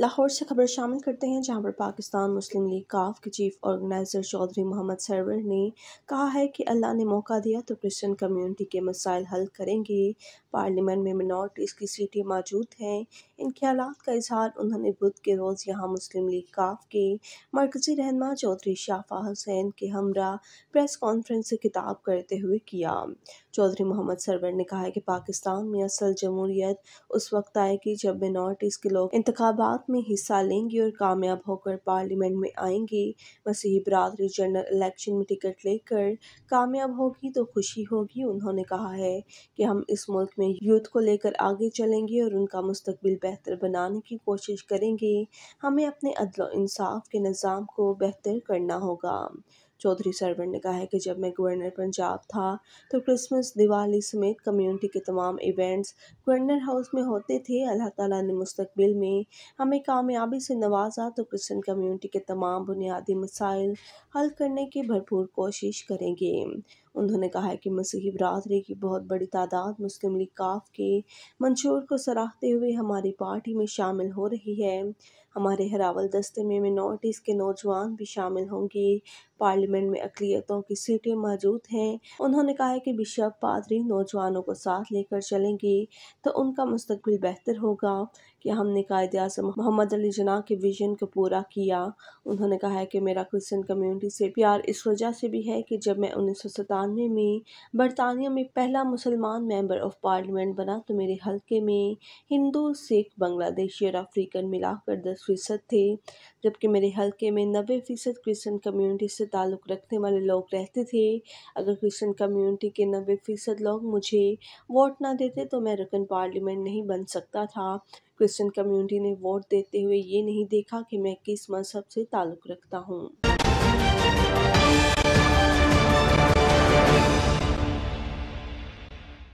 लाहौर से खबर शामिल करते हैं जहां पर पाकिस्तान मुस्लिम लीग काफ के चीफ ऑर्गेनाइजर चौधरी मोहम्मद सरवर ने कहा है कि अल्लाह ने मौका दिया तो क्रिश्चियन कम्युनिटी के मसाइल हल करेंगे पार्लियामेंट में मिनॉरिटीज़ की सीटें मौजूद हैं इन ख्याल का इजहार उन्होंने बुध के रोज़ यहाँ मुस्लिम लीग काफ के मरकजी रहनमा चौधरी शाफा हुसैन के हमरा प्रेस कॉन्फ्रेंस से खिताब करते हुए किया चौधरी मोहम्मद सरवर ने कहा है कि पाकिस्तान में असल जमहूरियत उस वक्त आएगी जब ईस्ट के लोग इंतबात में हिस्सा लेंगे और कामयाब होकर पार्लियामेंट में आएंगी मसीही बरदरी जनरल इलेक्शन में टिकट लेकर कामयाब होगी तो खुशी होगी उन्होंने कहा है कि हम इस मुल्क में यूथ को लेकर आगे चलेंगे और उनका मुस्तबिल बेहतर बनाने की कोशिश करेंगे हमें अपने अदल इंसाफ के निज़ाम को बेहतर करना होगा चौधरी सरवन ने कहा है कि जब मैं गवर्नर पंजाब था तो क्रिसमस दिवाली समेत कम्युनिटी के तमाम इवेंट्स गवर्नर हाउस में होते थे अल्लाह ताला ने मुस्तबिल में हमें कामयाबी से नवाजा तो क्रिश्चन कम्युनिटी के तमाम बुनियादी मसाइल हल करने की भरपूर कोशिश करेंगे उन्होंने कहा है कि मसीही बरदरी की बहुत बड़ी तादाद मुस्लिम लीग काफ के मंशूर को सराहते हुए हमारी पार्टी में शामिल हो रही है हमारे हरावल दस्ते में मिनोरिटीज़ के नौजवान भी शामिल होंगे पार्लियामेंट पार्लियामेंट में अकलियतों की सीटें मौजूद हैं उन्होंने कहा है कि बिशप पादरी नौजवानों को साथ लेकर चलेंगे तो उनका मुस्तबिल बेहतर होगा कि हमने कायद अजम मोहम्मद अली जना के विजन को पूरा किया उन्होंने कहा है कि मेरा क्रिश्चन कम्युनिटी से प्यार इस वजह से भी है कि जब मैं उन्नीस सौ सतानवे में बरतानिया में पहला मुसलमान मेंबर ऑफ पार्लियामेंट बना तो मेरे हल्के में हिंदू सिख बांग्लादेशी और अफ्रीकन मिलाकर दस फीसद थे जबकि मेरे हल्के में नबे फीसद क्रिश्चन कम्युनिटी से ताल्लु ताल्लुक़ रखने वाले लोग रहते थे अगर क्रिश्चियन कम्युनिटी के नब्बे फ़ीसद लोग मुझे वोट ना देते तो मैं रुकन पार्लियामेंट नहीं बन सकता था क्रिश्चियन कम्युनिटी ने वोट देते हुए ये नहीं देखा कि मैं किस मजहब से ताल्लुक़ रखता हूँ